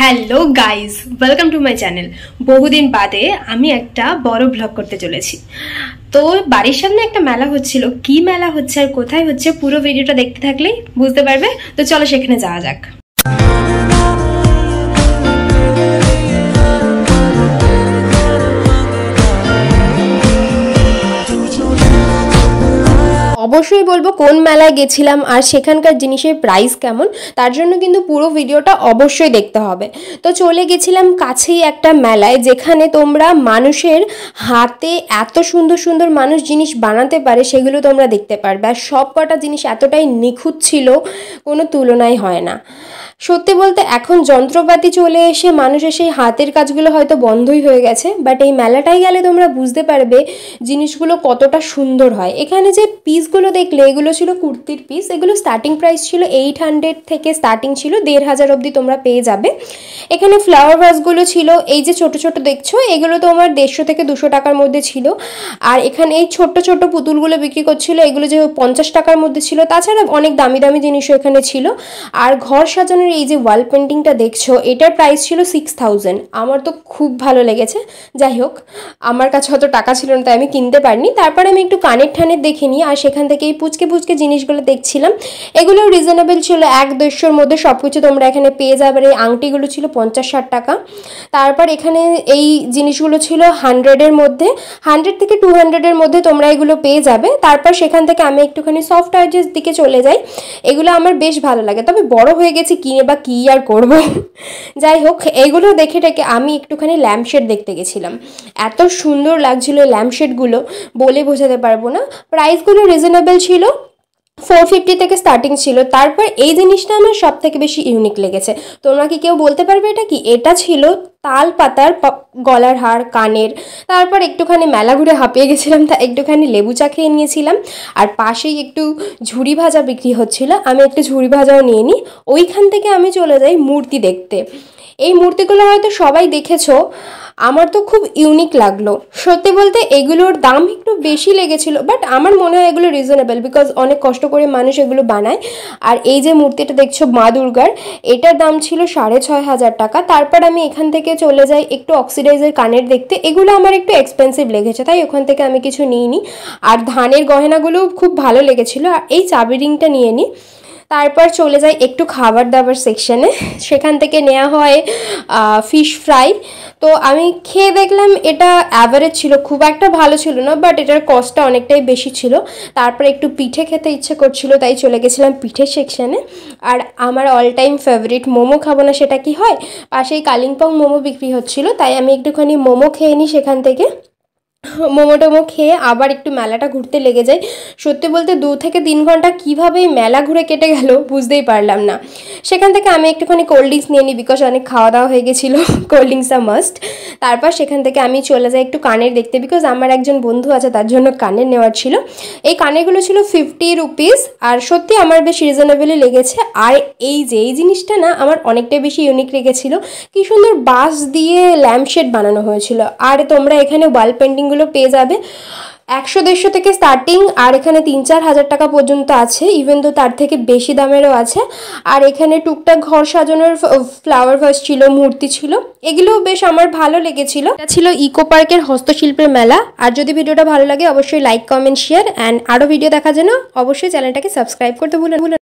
hello guys welcome to my channel বহুদিন বাদে আমি একটা বড় ব্লগ করতে চলেছি তো বাড়ির সামনে একটা মেলা হচ্ছিল কি মেলা হচ্ছে আর কোথায় হচ্ছে পুরো ভিডিওটা দেখতে থাকলেই বুঝতে পারবে তো চলো সেখানে যাওয়া যাক অবশ্যই বলবো কোন মেলায় গেছিলাম আর সেখানকার জিনিসের প্রাইস কেমন তার জন্য কিন্তু পুরো ভিডিওটা অবশ্যই দেখতে হবে তো চলে গেছিলাম কাছেই একটা মেলায় যেখানে তোমরা মানুষের হাতে এত সুন্দর সুন্দর মানুষ জিনিস বানাতে পারে সেগুলো তোমরা দেখতে পারবে আর সব কটা জিনিস এতটাই নিখুঁত ছিল কোনো তুলনাই হয় না সত্যি বলতে এখন যন্ত্রপাতি চলে এসে মানুষের সেই হাতের কাজগুলো হয়তো বন্ধই হয়ে গেছে বাট এই মেলাটায় গেলে তোমরা বুঝতে পারবে জিনিসগুলো কতটা সুন্দর হয় এখানে যে পিসগুলো দেখলে এগুলো ছিল কুর্তির পিস এগুলো স্টার্টিং প্রাইস ছিল এইট হান্ড্রেড থেকে স্টার্টিং ছিল দেড় হাজার অবধি তোমরা পেয়ে যাবে এখানে ফ্লাওয়ার ভাসগুলো ছিল এই যে ছোট ছোট দেখছো এগুলো তো আমার দেড়শো থেকে দুশো টাকার মধ্যে ছিল আর এখানে এই ছোট্ট ছোট পুতুলগুলো বিক্রি করছিল এগুলো যে পঞ্চাশ টাকার মধ্যে ছিল তাছাড়া অনেক দামি দামি জিনিসও এখানে ছিল আর ঘর সাজানোর এর এই যে ওয়াল পেন্টিংটা দেখছো এটার প্রাইস ছিল সিক্স থাউজেন্ড আমার তো খুব ভালো লেগেছে যাই হোক আমার কাছে অত টাকা ছিল না তাই আমি কিনতে পারিনি তারপরে আমি একটু কানের ঠানের দেখে নিই আর সেখান থেকে এই পুচকে পুচকে জিনিসগুলো দেখছিলাম এগুলো রিজনেবল ছিল এক দেড়শোর মধ্যে সব কিছু তোমরা এখানে পেয়ে যাবে আর এই আংটিগুলো ছিল পঞ্চাশ ষাট টাকা তারপর এখানে এই জিনিসগুলো ছিল হান্ড্রেডের মধ্যে হান্ড্রেড থেকে টু হান্ড্রেডের মধ্যে তোমরা এগুলো পেয়ে যাবে তারপর সেখান থেকে আমি একটুখানি সফট টার্জের দিকে চলে যাই এগুলো আমার বেশ ভালো লাগে তবে বড় হয়ে গেছি কিনে নিয়ে বা কী আর করব যাই হোক এগুলো দেখে টেকে আমি একটুখানি ল্যাম্পশেড দেখতে গেছিলাম এত সুন্দর লাগছিল ল্যাম্পশেডগুলো বলে বোঝাতে পারবো না প্রাইসগুলো রিজনেবল ছিল ফোর ফিফটি থেকে স্টার্টিং ছিল তারপর এই জিনিসটা আমার সব থেকে বেশি ইউনিক লেগেছে তোমরা কি কেউ বলতে পারবে এটা কি এটা ছিল তাল পাতার গলার হার কানের তারপর একটুখানি মেলা ঘুরে হাঁপিয়ে গেছিলাম তা একটুখানি লেবু চা খেয়ে নিয়েছিলাম আর পাশেই একটু ঝুড়ি ভাজা বিক্রি হচ্ছিল আমি একটু ঝুড়ি ভাজাও নিয়ে নিই ওইখান থেকে আমি চলে যাই মূর্তি দেখতে এই মূর্তিগুলো হয়তো সবাই দেখেছো আমার তো খুব ইউনিক লাগলো সত্যি বলতে এগুলোর দাম একটু বেশি লেগেছিল বাট আমার মনে হয় এগুলো রিজনেবল বিকজ অনেক কষ্ট করে মানুষ এগুলো বানায় আর এই যে মূর্তিটা দেখছো মা দুর্গার এটার দাম ছিল সাড়ে ছয় হাজার টাকা তারপর আমি এখান থেকে চলে যাই একটু অক্সিডাইজার কানের দেখতে এগুলো আমার একটু এক্সপেন্সিভ লেগেছে তাই ওখান থেকে আমি কিছু নিইনি আর ধানের গহনাগুলোও খুব ভালো লেগেছিলো আর এই চাবি রিংটা নিয়ে নিই তারপর চলে যায় একটু খাবার দাবার সেকশানে সেখান থেকে নেওয়া হয় ফিশ ফ্রাই তো আমি খেয়ে দেখলাম এটা অ্যাভারেজ ছিল খুব একটা ভালো ছিল না বাট এটার কস্টটা অনেকটাই বেশি ছিল তারপর একটু পিঠে খেতে ইচ্ছে করছিল তাই চলে গেছিলাম পিঠে সেকশানে আর আমার অল টাইম ফেভারিট মোমো খাবো না সেটা কি হয় পাশেই কালিম্পং মোমো বিক্রি হচ্ছিল তাই আমি একটুখানি মোমো খেয়ে নিই সেখান থেকে মোমো টোমো খেয়ে আবার একটু মেলাটা ঘুরতে লেগে যাই সত্যি বলতে দু থেকে তিন ঘন্টা কীভাবে এই মেলা ঘুরে কেটে গেল বুঝতেই পারলাম না সেখান থেকে আমি একটুখানি কোল্ড ড্রিঙ্কস নিয়ে নিই বিকজ অনেক খাওয়া দাওয়া হয়ে গেছিল কোল্ড আর মাস্ট তারপর সেখান থেকে আমি চলে যাই একটু কানের দেখতে বিকজ আমার একজন বন্ধু আছে তার জন্য কানের নেওয়ার ছিল এই কানেরগুলো ছিল ফিফটি রুপিস আর সত্যি আমার বেশ রিজনেবলই লেগেছে আর এই যে এই জিনিসটা না আমার অনেকটাই বেশি ইউনিক লেগেছিলো কী সুন্দর বাঁশ দিয়ে ল্যাম্পশেড বানানো হয়েছিল আর তোমরা এখানে ওয়াল পেন্টিং কালেকশনগুলো পেয়ে যাবে একশো দেড়শো থেকে স্টার্টিং আর এখানে তিন চার হাজার টাকা পর্যন্ত আছে ইভেন তো তার থেকে বেশি দামেরও আছে আর এখানে টুকটাক ঘর সাজানোর ফ্লাওয়ার ভাস ছিল মূর্তি ছিল এগুলো বেশ আমার ভালো লেগেছিল এটা ছিল ইকো পার্কের হস্তশিল্পের মেলা আর যদি ভিডিওটা ভালো লাগে অবশ্যই লাইক কমেন্ট শেয়ার অ্যান্ড আরও ভিডিও দেখার জন্য অবশ্যই চ্যানেলটাকে সাবস্ক্রাইব করতে ভুলে ভুলে